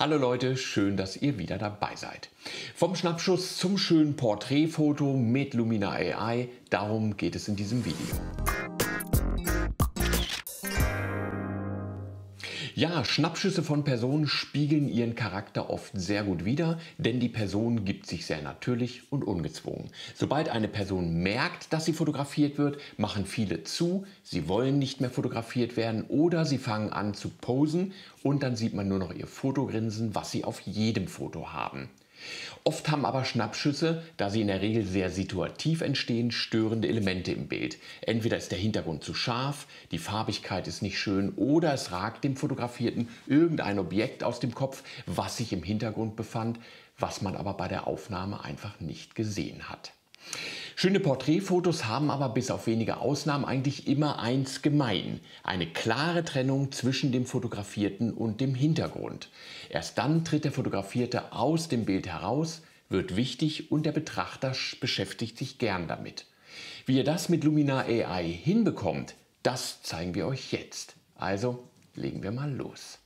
Hallo Leute, schön, dass ihr wieder dabei seid. Vom Schnappschuss zum schönen Porträtfoto mit Lumina AI, darum geht es in diesem Video. Ja, Schnappschüsse von Personen spiegeln ihren Charakter oft sehr gut wider, denn die Person gibt sich sehr natürlich und ungezwungen. Sobald eine Person merkt, dass sie fotografiert wird, machen viele zu, sie wollen nicht mehr fotografiert werden oder sie fangen an zu posen und dann sieht man nur noch ihr Fotogrinsen, was sie auf jedem Foto haben. Oft haben aber Schnappschüsse, da sie in der Regel sehr situativ entstehen, störende Elemente im Bild. Entweder ist der Hintergrund zu scharf, die Farbigkeit ist nicht schön oder es ragt dem Fotografierten irgendein Objekt aus dem Kopf, was sich im Hintergrund befand, was man aber bei der Aufnahme einfach nicht gesehen hat. Schöne Porträtfotos haben aber bis auf wenige Ausnahmen eigentlich immer eins gemein. Eine klare Trennung zwischen dem Fotografierten und dem Hintergrund. Erst dann tritt der Fotografierte aus dem Bild heraus, wird wichtig und der Betrachter beschäftigt sich gern damit. Wie ihr das mit Luminar AI hinbekommt, das zeigen wir euch jetzt. Also legen wir mal los.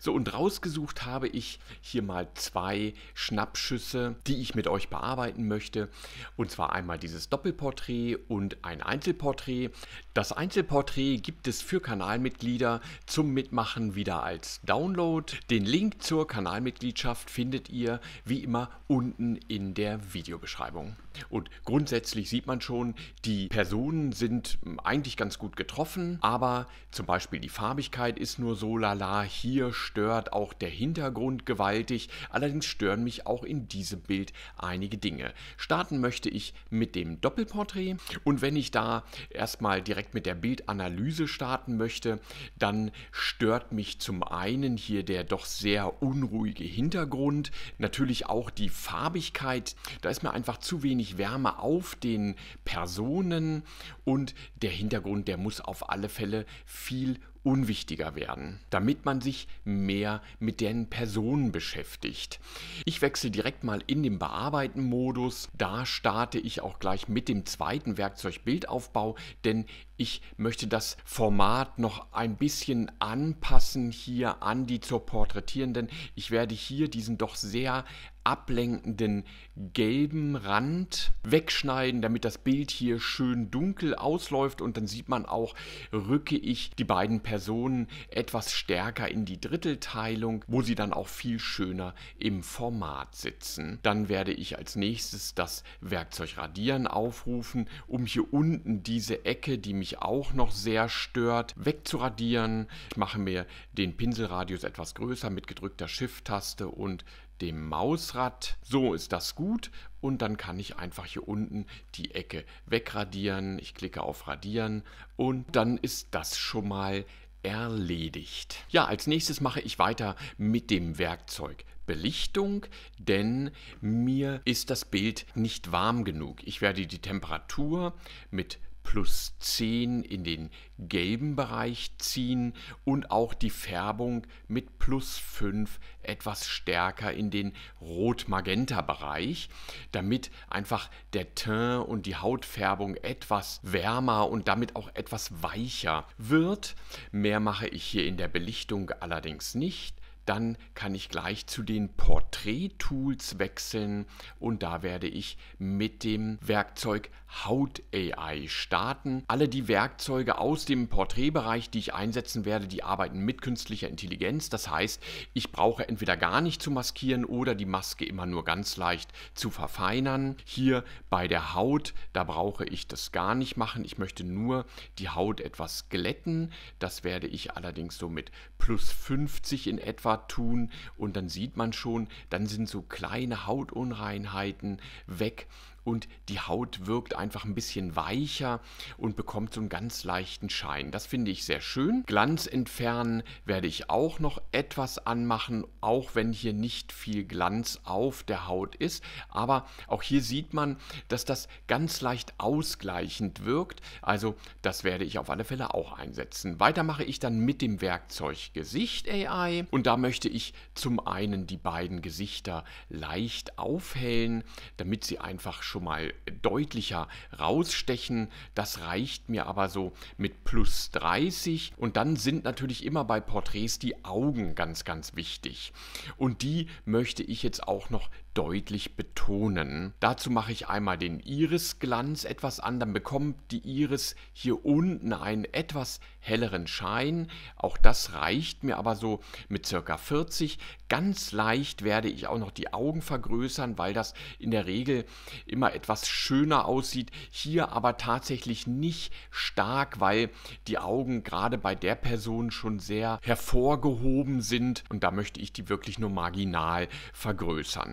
So, und rausgesucht habe ich hier mal zwei Schnappschüsse, die ich mit euch bearbeiten möchte. Und zwar einmal dieses Doppelporträt und ein Einzelporträt. Das Einzelporträt gibt es für Kanalmitglieder zum Mitmachen wieder als Download. Den Link zur Kanalmitgliedschaft findet ihr wie immer unten in der Videobeschreibung. Und grundsätzlich sieht man schon, die Personen sind eigentlich ganz gut getroffen, aber zum Beispiel die Farbigkeit ist nur so lala hier stört auch der Hintergrund gewaltig, allerdings stören mich auch in diesem Bild einige Dinge. Starten möchte ich mit dem Doppelporträt und wenn ich da erstmal direkt mit der Bildanalyse starten möchte, dann stört mich zum einen hier der doch sehr unruhige Hintergrund, natürlich auch die Farbigkeit, da ist mir einfach zu wenig Wärme auf den Personen und der Hintergrund, der muss auf alle Fälle viel unwichtiger werden, damit man sich mehr mit den Personen beschäftigt. Ich wechsle direkt mal in den Bearbeiten-Modus. Da starte ich auch gleich mit dem zweiten Werkzeug Bildaufbau, denn ich möchte das Format noch ein bisschen anpassen hier an die zur Porträtierenden. Ich werde hier diesen doch sehr ablenkenden gelben Rand wegschneiden, damit das Bild hier schön dunkel ausläuft und dann sieht man auch, rücke ich die beiden Personen etwas stärker in die Drittelteilung, wo sie dann auch viel schöner im Format sitzen. Dann werde ich als nächstes das Werkzeug Radieren aufrufen, um hier unten diese Ecke, die mich auch noch sehr stört, wegzuradieren. Ich mache mir den Pinselradius etwas größer mit gedrückter Shift-Taste und dem Mausrad. So ist das gut. Und dann kann ich einfach hier unten die Ecke wegradieren. Ich klicke auf Radieren und dann ist das schon mal erledigt. Ja, als nächstes mache ich weiter mit dem Werkzeug. Belichtung, denn mir ist das Bild nicht warm genug. Ich werde die Temperatur mit plus 10 in den gelben Bereich ziehen und auch die Färbung mit plus 5 etwas stärker in den rot-magenta Bereich, damit einfach der Teint und die Hautfärbung etwas wärmer und damit auch etwas weicher wird. Mehr mache ich hier in der Belichtung allerdings nicht dann kann ich gleich zu den Portrait-Tools wechseln und da werde ich mit dem Werkzeug Haut AI starten. Alle die Werkzeuge aus dem Porträtbereich, die ich einsetzen werde, die arbeiten mit künstlicher Intelligenz. Das heißt, ich brauche entweder gar nicht zu maskieren oder die Maske immer nur ganz leicht zu verfeinern. Hier bei der Haut, da brauche ich das gar nicht machen. Ich möchte nur die Haut etwas glätten. Das werde ich allerdings so mit plus 50 in etwa tun und dann sieht man schon, dann sind so kleine Hautunreinheiten weg und die Haut wirkt einfach ein bisschen weicher und bekommt so einen ganz leichten Schein. Das finde ich sehr schön. Glanz entfernen werde ich auch noch etwas anmachen, auch wenn hier nicht viel Glanz auf der Haut ist. Aber auch hier sieht man, dass das ganz leicht ausgleichend wirkt. Also das werde ich auf alle Fälle auch einsetzen. Weiter mache ich dann mit dem Werkzeug Gesicht AI und da möchte ich zum einen die beiden Gesichter leicht aufhellen, damit sie einfach schon schon mal deutlicher rausstechen. Das reicht mir aber so mit plus 30. Und dann sind natürlich immer bei Porträts die Augen ganz, ganz wichtig. Und die möchte ich jetzt auch noch deutlich betonen. Dazu mache ich einmal den Irisglanz etwas an, dann bekommt die Iris hier unten einen etwas helleren Schein. Auch das reicht mir aber so mit ca. 40. Ganz leicht werde ich auch noch die Augen vergrößern, weil das in der Regel immer etwas schöner aussieht. Hier aber tatsächlich nicht stark, weil die Augen gerade bei der Person schon sehr hervorgehoben sind und da möchte ich die wirklich nur marginal vergrößern.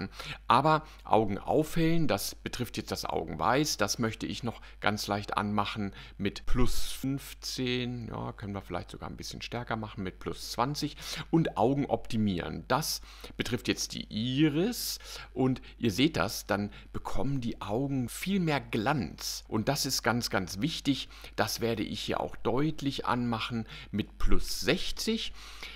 Aber Augen aufhellen, das betrifft jetzt das Augenweiß, das möchte ich noch ganz leicht anmachen mit plus 15, ja, können wir vielleicht sogar ein bisschen stärker machen mit plus 20 und Augen optimieren. Das betrifft jetzt die Iris und ihr seht das, dann bekommen die Augen viel mehr Glanz und das ist ganz, ganz wichtig. Das werde ich hier auch deutlich anmachen mit plus 60.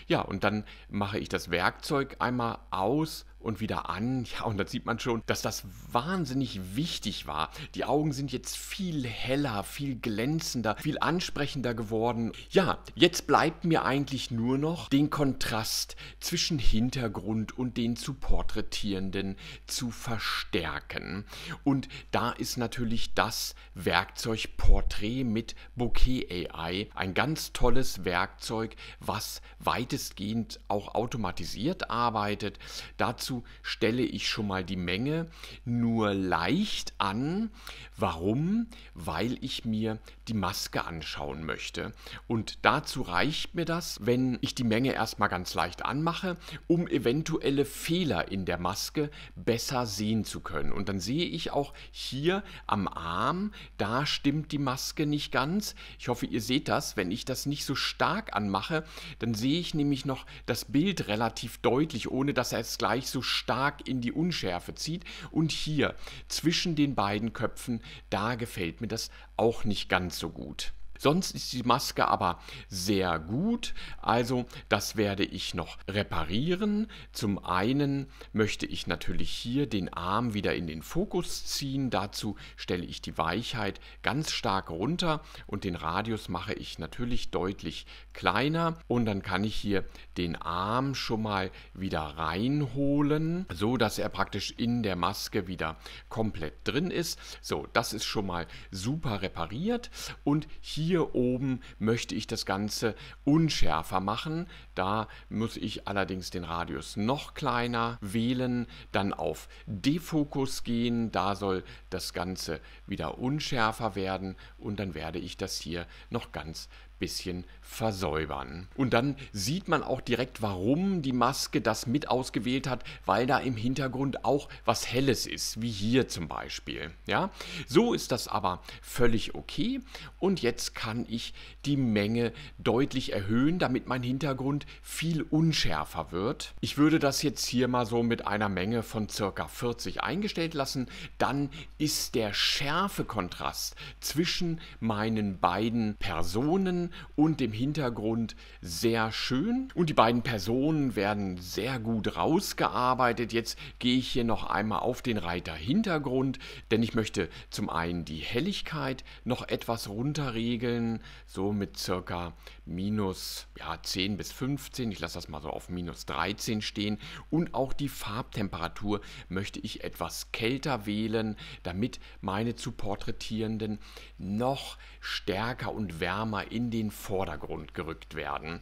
Ja, und dann mache ich das Werkzeug einmal aus und wieder an. Ja, und dann sieht man schon, dass das wahnsinnig wichtig war. Die Augen sind jetzt viel heller, viel glänzender, viel ansprechender geworden. Ja, jetzt bleibt mir eigentlich nur noch den Kontrast zwischen Hintergrund und den zu porträtierenden zu verstärken. Und da ist natürlich das Werkzeug Porträt mit Bokeh AI ein ganz tolles Werkzeug, was weitestgehend auch automatisiert arbeitet. Dazu Hierzu stelle ich schon mal die Menge nur leicht an. Warum? Weil ich mir die Maske anschauen möchte. Und dazu reicht mir das, wenn ich die Menge erstmal ganz leicht anmache, um eventuelle Fehler in der Maske besser sehen zu können. Und dann sehe ich auch hier am Arm, da stimmt die Maske nicht ganz. Ich hoffe, ihr seht das. Wenn ich das nicht so stark anmache, dann sehe ich nämlich noch das Bild relativ deutlich, ohne dass er es gleich so so stark in die Unschärfe zieht. Und hier zwischen den beiden Köpfen, da gefällt mir das auch nicht ganz so gut. Sonst ist die Maske aber sehr gut, also das werde ich noch reparieren. Zum einen möchte ich natürlich hier den Arm wieder in den Fokus ziehen. Dazu stelle ich die Weichheit ganz stark runter und den Radius mache ich natürlich deutlich kleiner. Und dann kann ich hier den Arm schon mal wieder reinholen, so dass er praktisch in der Maske wieder komplett drin ist. So, das ist schon mal super repariert und hier hier oben möchte ich das Ganze unschärfer machen. Da muss ich allerdings den Radius noch kleiner wählen, dann auf Defokus gehen, da soll das Ganze wieder unschärfer werden und dann werde ich das hier noch ganz bisschen versäubern. Und dann sieht man auch direkt, warum die Maske das mit ausgewählt hat, weil da im Hintergrund auch was Helles ist, wie hier zum Beispiel. Ja? So ist das aber völlig okay. Und jetzt kann ich die Menge deutlich erhöhen, damit mein Hintergrund viel unschärfer wird. Ich würde das jetzt hier mal so mit einer Menge von circa 40 eingestellt lassen. Dann ist der Schärfekontrast zwischen meinen beiden Personen und dem Hintergrund sehr schön. Und die beiden Personen werden sehr gut rausgearbeitet. Jetzt gehe ich hier noch einmal auf den Reiter Hintergrund, denn ich möchte zum einen die Helligkeit noch etwas runterregeln, so mit circa minus ja, 10 bis 15. Ich lasse das mal so auf minus 13 stehen. Und auch die Farbtemperatur möchte ich etwas kälter wählen, damit meine zu porträtierenden noch stärker und wärmer in den den Vordergrund gerückt werden.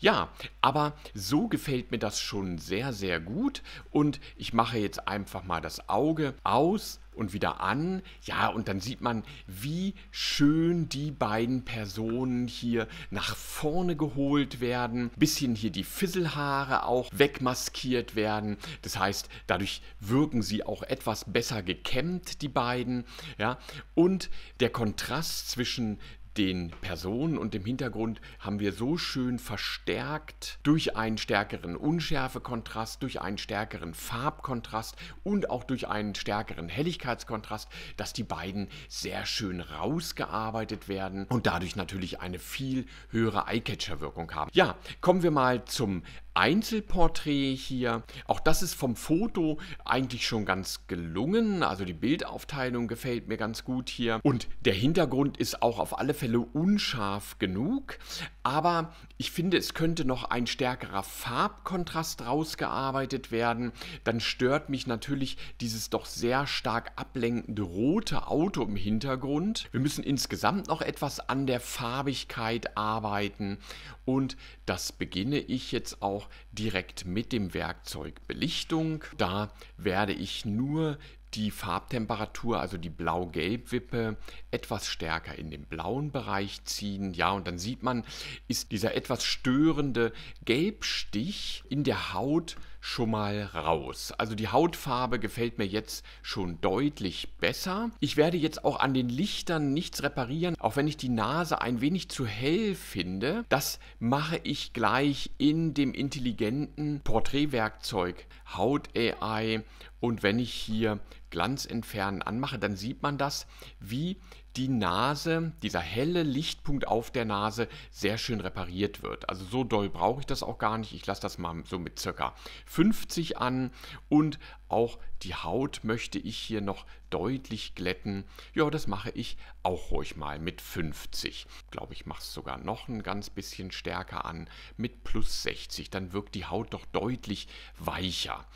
Ja, aber so gefällt mir das schon sehr, sehr gut und ich mache jetzt einfach mal das Auge aus und wieder an. Ja, und dann sieht man, wie schön die beiden Personen hier nach vorne geholt werden. Bisschen hier die Fisselhaare auch wegmaskiert werden. Das heißt, dadurch wirken sie auch etwas besser gekämmt, die beiden. Ja, und der Kontrast zwischen den Personen und dem Hintergrund haben wir so schön verstärkt durch einen stärkeren Unschärfekontrast, durch einen stärkeren Farbkontrast und auch durch einen stärkeren Helligkeitskontrast, dass die beiden sehr schön rausgearbeitet werden und dadurch natürlich eine viel höhere Eyecatcher-Wirkung haben. Ja, kommen wir mal zum Einzelporträt hier. Auch das ist vom Foto eigentlich schon ganz gelungen. Also die Bildaufteilung gefällt mir ganz gut hier. Und der Hintergrund ist auch auf alle Fälle unscharf genug. Aber ich finde, es könnte noch ein stärkerer Farbkontrast rausgearbeitet werden. Dann stört mich natürlich dieses doch sehr stark ablenkende rote Auto im Hintergrund. Wir müssen insgesamt noch etwas an der Farbigkeit arbeiten. Und das beginne ich jetzt auch auch direkt mit dem Werkzeug Belichtung. Da werde ich nur die Farbtemperatur, also die Blau-Gelb-Wippe, etwas stärker in den blauen Bereich ziehen. Ja, und dann sieht man, ist dieser etwas störende Gelbstich in der Haut schon mal raus. Also die Hautfarbe gefällt mir jetzt schon deutlich besser. Ich werde jetzt auch an den Lichtern nichts reparieren, auch wenn ich die Nase ein wenig zu hell finde. Das mache ich gleich in dem intelligenten Porträtwerkzeug Haut AI und wenn ich hier Glanz entfernen anmache, dann sieht man das, wie die Nase, dieser helle Lichtpunkt auf der Nase sehr schön repariert wird. Also so doll brauche ich das auch gar nicht. Ich lasse das mal so mit circa 50 an und auch die Haut möchte ich hier noch deutlich glätten. Ja, das mache ich auch ruhig mal mit 50. Ich glaube, ich mache es sogar noch ein ganz bisschen stärker an mit plus 60. Dann wirkt die Haut doch deutlich weicher.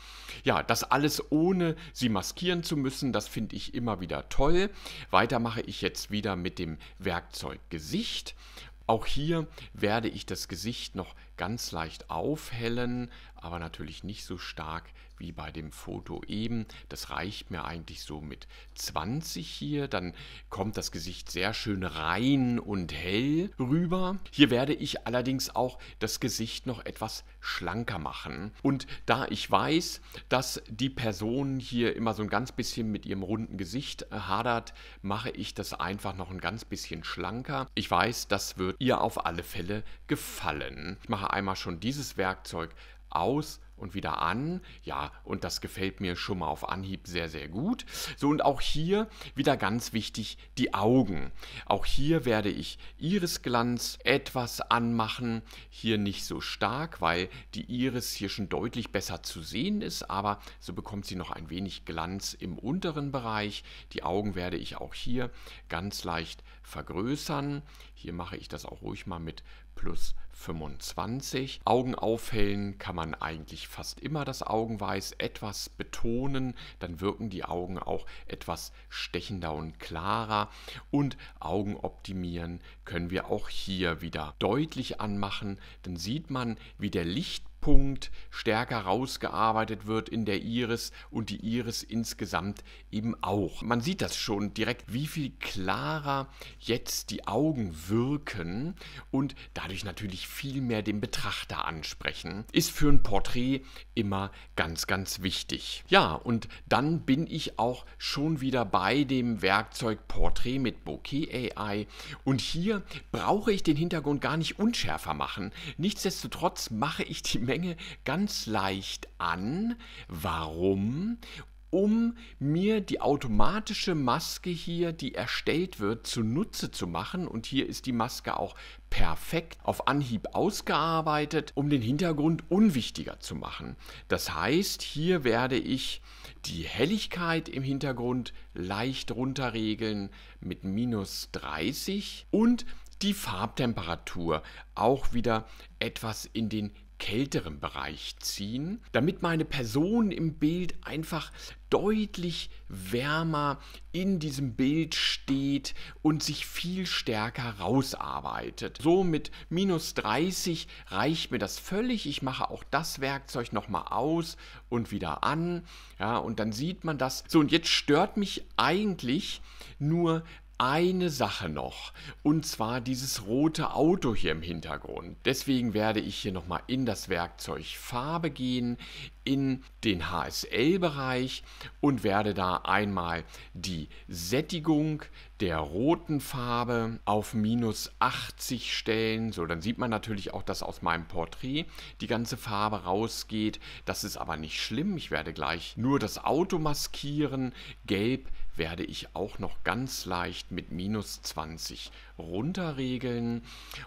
Ja, das alles ohne sie maskieren zu müssen, das finde ich immer wieder toll. Weiter mache ich jetzt wieder mit dem Werkzeug Gesicht. Auch hier werde ich das Gesicht noch ganz leicht aufhellen, aber natürlich nicht so stark wie bei dem Foto eben. Das reicht mir eigentlich so mit 20 hier. Dann kommt das Gesicht sehr schön rein und hell rüber. Hier werde ich allerdings auch das Gesicht noch etwas schlanker machen. Und da ich weiß, dass die Person hier immer so ein ganz bisschen mit ihrem runden Gesicht äh, hadert, mache ich das einfach noch ein ganz bisschen schlanker. Ich weiß, das wird ihr auf alle Fälle gefallen. Ich mache mache einmal schon dieses Werkzeug aus und wieder an. Ja, und das gefällt mir schon mal auf Anhieb sehr, sehr gut. So, und auch hier wieder ganz wichtig die Augen. Auch hier werde ich Irisglanz etwas anmachen. Hier nicht so stark, weil die Iris hier schon deutlich besser zu sehen ist, aber so bekommt sie noch ein wenig Glanz im unteren Bereich. Die Augen werde ich auch hier ganz leicht vergrößern. Hier mache ich das auch ruhig mal mit plus 25. Augen aufhellen kann man eigentlich fast immer das Augenweiß etwas betonen, dann wirken die Augen auch etwas stechender und klarer und Augen optimieren können wir auch hier wieder deutlich anmachen, dann sieht man, wie der Lichtpunkt stärker rausgearbeitet wird in der Iris und die Iris insgesamt eben auch. Man sieht das schon direkt, wie viel klarer jetzt die Augen wirken und dadurch natürlich viel mehr den Betrachter ansprechen. Ist für ein Porträt immer ganz, ganz wichtig. Ja, und dann bin ich auch schon wieder bei dem Werkzeug Porträt mit Bokeh AI und hier brauche ich den Hintergrund gar nicht unschärfer machen. Nichtsdestotrotz mache ich die Menge ganz ganz leicht an. Warum? um mir die automatische Maske hier, die erstellt wird, zunutze zu machen. Und hier ist die Maske auch perfekt auf Anhieb ausgearbeitet, um den Hintergrund unwichtiger zu machen. Das heißt, hier werde ich die Helligkeit im Hintergrund leicht runterregeln mit minus 30 und die Farbtemperatur auch wieder etwas in den kälteren Bereich ziehen, damit meine Person im Bild einfach deutlich wärmer in diesem Bild steht und sich viel stärker rausarbeitet. So mit minus 30 reicht mir das völlig. Ich mache auch das Werkzeug nochmal aus und wieder an. Ja, und dann sieht man das. So, und jetzt stört mich eigentlich nur eine Sache noch, und zwar dieses rote Auto hier im Hintergrund. Deswegen werde ich hier nochmal in das Werkzeug Farbe gehen, in den HSL-Bereich und werde da einmal die Sättigung der roten Farbe auf minus 80 stellen. So, dann sieht man natürlich auch, dass aus meinem Porträt die ganze Farbe rausgeht. Das ist aber nicht schlimm. Ich werde gleich nur das Auto maskieren, gelb werde ich auch noch ganz leicht mit minus 20 runterregeln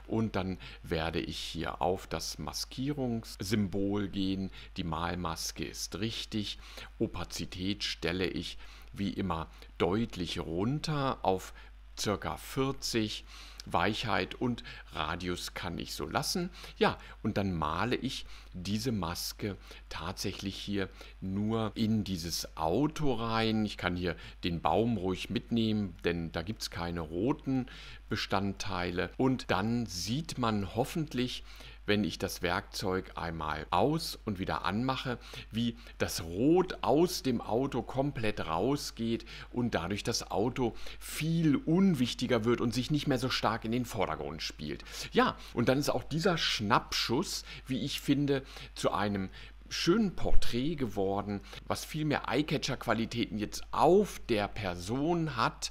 und dann werde ich hier auf das Maskierungssymbol gehen. Die Malmaske ist richtig. Opazität stelle ich wie immer deutlich runter auf circa 40 Weichheit und Radius kann ich so lassen. Ja, und dann male ich diese Maske tatsächlich hier nur in dieses Auto rein. Ich kann hier den Baum ruhig mitnehmen, denn da gibt es keine roten Bestandteile. Und dann sieht man hoffentlich, wenn ich das Werkzeug einmal aus und wieder anmache, wie das Rot aus dem Auto komplett rausgeht und dadurch das Auto viel unwichtiger wird und sich nicht mehr so stark in den Vordergrund spielt. Ja, und dann ist auch dieser Schnappschuss, wie ich finde, zu einem schönen Porträt geworden, was viel mehr Eyecatcher-Qualitäten jetzt auf der Person hat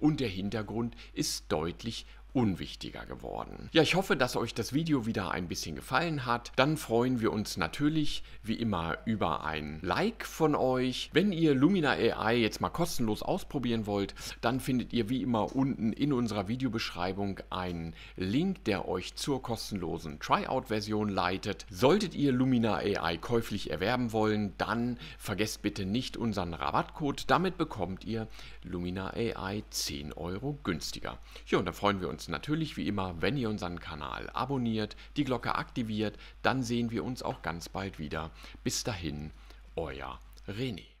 und der Hintergrund ist deutlich unwichtiger geworden. Ja, ich hoffe, dass euch das Video wieder ein bisschen gefallen hat. Dann freuen wir uns natürlich wie immer über ein Like von euch. Wenn ihr Lumina AI jetzt mal kostenlos ausprobieren wollt, dann findet ihr wie immer unten in unserer Videobeschreibung einen Link, der euch zur kostenlosen Tryout-Version leitet. Solltet ihr Lumina AI käuflich erwerben wollen, dann vergesst bitte nicht unseren Rabattcode. Damit bekommt ihr Lumina AI 10 Euro günstiger. Ja, und dann freuen wir uns uns natürlich wie immer, wenn ihr unseren Kanal abonniert, die Glocke aktiviert, dann sehen wir uns auch ganz bald wieder. Bis dahin, euer René.